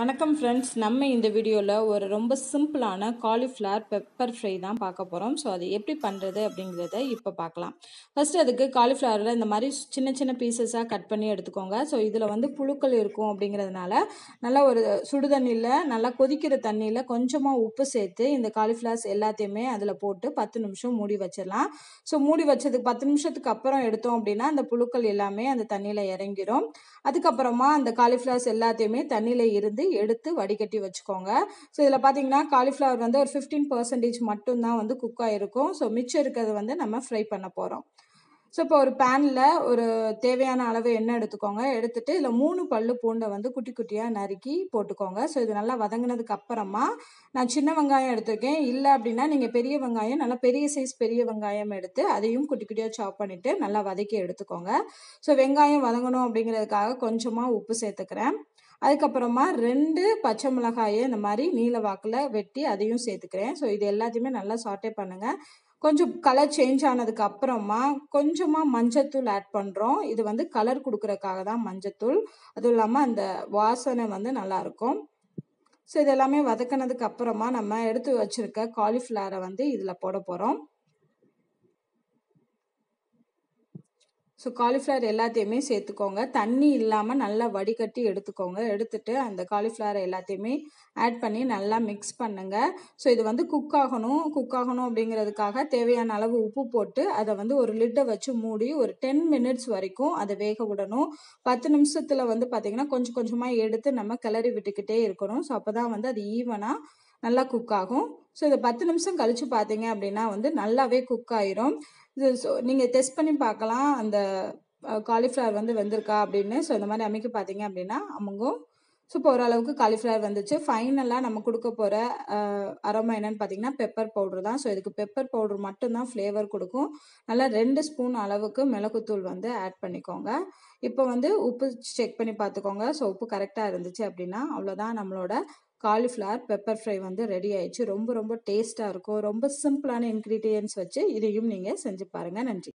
வணக்கம் ஃப்ரெண்ட்ஸ் நம்ம இந்த வீடியோவில் ஒரு ரொம்ப சிம்பிளான காலிஃப்ளவர் பெப்பர் ஃப்ரை தான் பார்க்க போகிறோம் ஸோ அது எப்படி பண்ணுறது அப்படிங்கிறத இப்போ பார்க்கலாம் ஃபஸ்ட்டு அதுக்கு காலிஃப்ளவரில் இந்த மாதிரி சின்ன சின்ன பீசஸாக கட் பண்ணி எடுத்துக்கோங்க ஸோ இதில் வந்து புழுக்கள் இருக்கும் அப்படிங்கிறதுனால நல்லா ஒரு சுடு தண்ணியில் நல்லா கொதிக்கிற தண்ணியில் கொஞ்சமாக உப்பு சேர்த்து இந்த காலிஃப்ளவர்ஸ் எல்லாத்தையுமே அதில் போட்டு பத்து நிமிஷம் மூடி வச்சிடலாம் ஸோ மூடி வச்சதுக்கு பத்து நிமிஷத்துக்கு அப்புறம் எடுத்தோம் அப்படின்னா அந்த புழுக்கள் எல்லாமே அந்த தண்ணியில் இறங்கிடும் அதுக்கப்புறமா அந்த காலிஃப்ளவர்ஸ் எல்லாத்தையுமே தண்ணியில் இருந்து எடுத்து வடிகட்டி வச்சுக்கோங்க ஸோ இதில் பார்த்தீங்கன்னா காலிஃப்ளவர் வந்து ஒரு ஃபிஃப்டீன் பர்சன்டேஜ் மட்டும்தான் வந்து குக் ஆகிருக்கும் ஸோ மிச்சம் இருக்கிறது வந்து நம்ம ஃப்ரை பண்ண போகிறோம் ஸோ இப்போ ஒரு பேனில் ஒரு தேவையான அளவு எண்ணெய் எடுத்துக்கோங்க எடுத்துட்டு இதில் மூணு பல்லு பூண்டை வந்து குட்டி குட்டியாக நறுக்கி போட்டுக்கோங்க ஸோ இது நல்லா வதங்கினதுக்கு அப்புறமா நான் சின்ன வெங்காயம் எடுத்துருக்கேன் இல்லை அப்படின்னா நீங்கள் பெரிய வெங்காயம் நல்லா பெரிய சைஸ் பெரிய வெங்காயம் எடுத்து அதையும் குட்டி குட்டியாக சாப் பண்ணிவிட்டு நல்லா வதக்கி எடுத்துக்கோங்க ஸோ வெங்காயம் வதங்கணும் அப்படிங்கிறதுக்காக கொஞ்சமாக உப்பு சேர்த்துக்கிறேன் அதுக்கப்புறமா ரெண்டு பச்சை மிளகாயை இந்த மாதிரி நீல வாக்கில் வெட்டி அதையும் சேர்த்துக்கிறேன் ஸோ இது எல்லாத்தையுமே நல்லா சாட்டே பண்ணுங்கள் கொஞ்சம் கலர் சேஞ்ச் ஆனதுக்கு அப்புறமா கொஞ்சமாக மஞ்சத்தூள் ஆட் பண்ணுறோம் இது வந்து கலர் கொடுக்குறக்காக தான் மஞ்சத்தூள் அதுவும் இல்லாமல் அந்த வாசனை வந்து நல்லாயிருக்கும் ஸோ இது எல்லாமே வதக்கினதுக்கு அப்புறமா நம்ம எடுத்து வச்சுருக்க காலிஃப்ளவரை வந்து இதில் போட போகிறோம் ஸோ காலிஃப்ளவர் எல்லாத்தையுமே சேர்த்துக்கோங்க தண்ணி இல்லாமல் நல்லா வடிகட்டி எடுத்துக்கோங்க எடுத்துட்டு அந்த காலிஃப்ளவரை எல்லாத்தையுமே ஆட் பண்ணி நல்லா மிக்ஸ் பண்ணுங்கள் ஸோ இது வந்து குக் ஆகணும் குக் ஆகணும் அப்படிங்கிறதுக்காக தேவையான அளவு உப்பு போட்டு அதை வந்து ஒரு லிட்டை வச்சு மூடி ஒரு டென் மினிட்ஸ் வரைக்கும் அதை வேக விடணும் பத்து நிமிஷத்தில் வந்து பார்த்திங்கன்னா கொஞ்சம் கொஞ்சமாக எடுத்து நம்ம கிளறி விட்டுக்கிட்டே இருக்கணும் ஸோ அப்போ தான் வந்து அது ஈவனாக நல்லா குக் ஆகும் ஸோ இதை பத்து நிமிஷம் கழித்து பார்த்தீங்க அப்படின்னா வந்து நல்லாவே குக் ஆயிரும் இது ஸோ நீங்கள் டெஸ்ட் பண்ணி பார்க்கலாம் அந்த காலிஃப்ளவர் வந்து வெந்திருக்கா அப்படின்னு ஸோ இந்த மாதிரி அமைக்க பார்த்தீங்க அப்படின்னா அமுங்கும் ஸோ இப்போ ஓரளவுக்கு காலிஃப்ளவர் வந்துச்சு ஃபைனலாக நம்ம கொடுக்க போகிற அரோமா என்னன்னு பார்த்தீங்கன்னா பெப்பர் பவுட்ரு தான் ஸோ இதுக்கு பெப்பர் பவுட்ரு மட்டும்தான் ஃப்ளேவர் கொடுக்கும் நல்லா ரெண்டு ஸ்பூன் அளவுக்கு மிளகுத்தூள் வந்து ஆட் பண்ணிக்கோங்க இப்போ வந்து உப்பு செக் பண்ணி பார்த்துக்கோங்க ஸோ உப்பு கரெக்டாக இருந்துச்சு அப்படின்னா அவ்வளோதான் நம்மளோட காலிஃப்ளவர் பெப்பர் ஃப்ரை வந்து ரெடி ஆயிடுச்சு ரொம்ப ரொம்ப டேஸ்ட்டாக இருக்கும் ரொம்ப சிம்பிளான இன்க்ரீடியன்ஸ் வச்சு இதையும் நீங்கள் செஞ்சு பாருங்கள் நன்றி